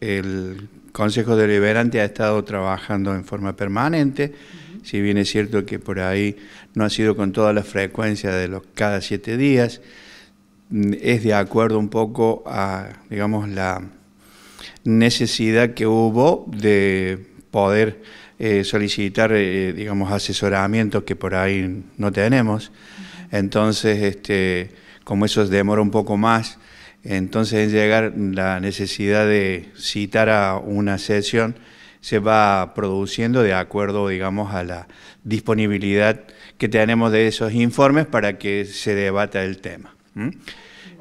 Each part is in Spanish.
el Consejo Deliberante ha estado trabajando en forma permanente, si bien es cierto que por ahí no ha sido con toda la frecuencia de los cada siete días, mm, es de acuerdo un poco a, digamos, la necesidad que hubo de poder eh, solicitar, eh, digamos, asesoramiento que por ahí no tenemos. Entonces, este, como eso demora un poco más, entonces, llegar la necesidad de citar a una sesión se va produciendo de acuerdo, digamos, a la disponibilidad que tenemos de esos informes para que se debata el tema.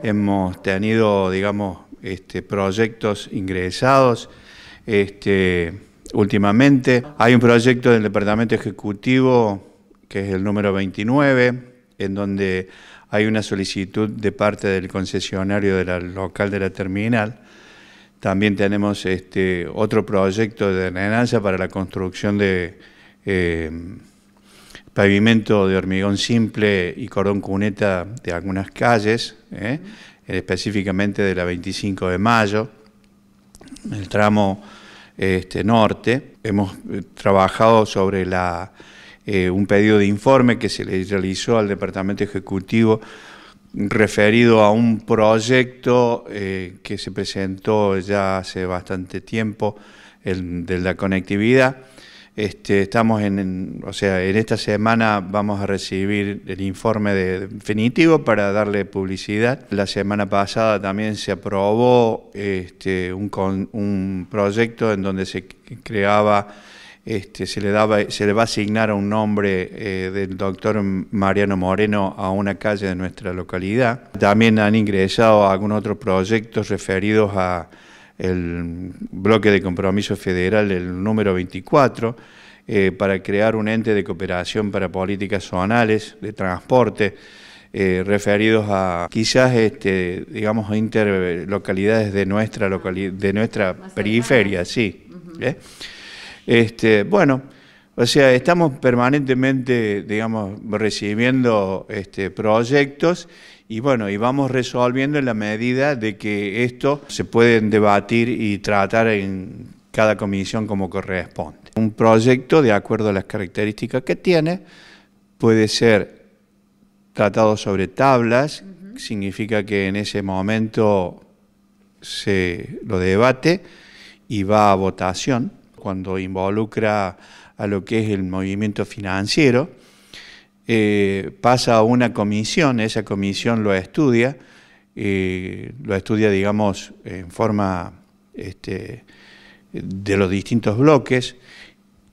Hemos tenido, digamos, este, proyectos ingresados este, últimamente. Hay un proyecto del Departamento Ejecutivo que es el número 29, en donde hay una solicitud de parte del concesionario de local de la terminal. También tenemos este, otro proyecto de renanza para la construcción de eh, pavimento de hormigón simple y cordón cuneta de algunas calles, ¿eh? específicamente de la 25 de mayo, el tramo este, norte. Hemos eh, trabajado sobre la eh, un pedido de informe que se le realizó al Departamento Ejecutivo referido a un proyecto eh, que se presentó ya hace bastante tiempo, el de la conectividad. Este, estamos en, o sea, en esta semana vamos a recibir el informe definitivo para darle publicidad. La semana pasada también se aprobó este, un proyecto en donde se creaba este, se, le daba, se le va a asignar un nombre eh, del doctor Mariano Moreno a una calle de nuestra localidad. También han ingresado algunos otros proyectos referidos a el bloque de compromiso federal, el número 24, eh, para crear un ente de cooperación para políticas zonales de transporte, eh, referidos a quizás, este, digamos, interlocalidades de nuestra, localidad, de nuestra periferia, sí. Este, bueno, o sea, estamos permanentemente, digamos, recibiendo este, proyectos y bueno, y vamos resolviendo en la medida de que esto se pueden debatir y tratar en cada comisión como corresponde. Un proyecto, de acuerdo a las características que tiene, puede ser tratado sobre tablas, significa que en ese momento se lo debate y va a votación cuando involucra a lo que es el movimiento financiero, eh, pasa a una comisión, esa comisión lo estudia, eh, lo estudia, digamos, en forma este, de los distintos bloques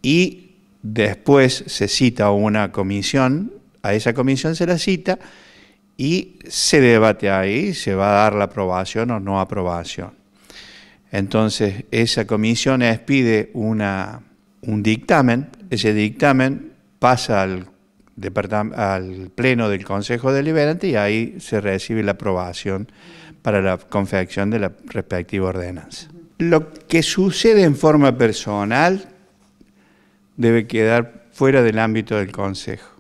y después se cita una comisión, a esa comisión se la cita y se debate ahí, se va a dar la aprobación o no aprobación. Entonces, esa comisión expide un dictamen, ese dictamen pasa al, Pleno del Consejo Deliberante y ahí se recibe la aprobación para la confección de la respectiva ordenanza. Lo que sucede en forma personal debe quedar fuera del ámbito del Consejo.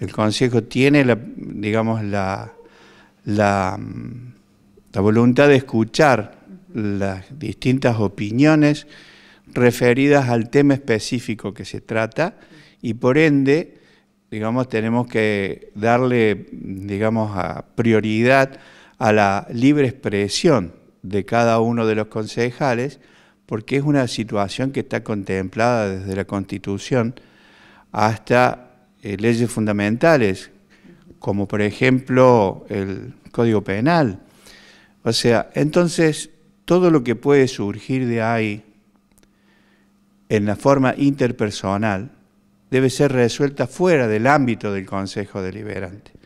El Consejo tiene, la, digamos, la, la mm, voluntad de escuchar las distintas opiniones referidas al tema específico que se trata y por ende, digamos, tenemos que darle, digamos, a prioridad a la libre expresión de cada uno de los concejales, porque es una situación que está contemplada desde la Constitución hasta eh, leyes fundamentales, como por ejemplo el Código Penal. O sea, entonces todo lo que puede surgir de ahí en la forma interpersonal debe ser resuelta fuera del ámbito del Consejo Deliberante.